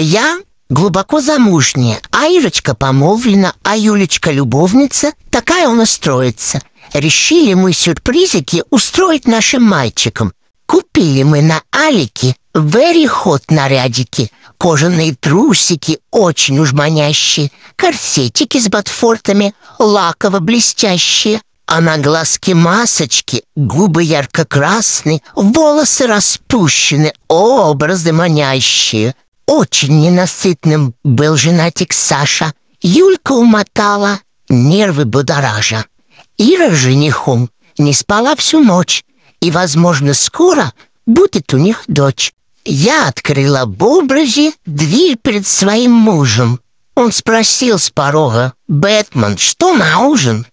Я глубоко замужняя, а Ирочка помолвлена, а Юлечка любовница, такая у нас строится. Решили мы сюрпризики устроить нашим мальчикам. Купили мы на Алике very hot нарядики, кожаные трусики, очень уж манящие, корсетики с ботфортами, лаково-блестящие, а на глазки масочки, губы ярко-красные, волосы распущены, образы манящие. Очень ненасытным был женатик Саша. Юлька умотала, нервы будоража. Ира с женихом не спала всю ночь, и, возможно, скоро будет у них дочь. Я открыла в образе дверь перед своим мужем. Он спросил с порога, «Бэтмен, что на ужин?»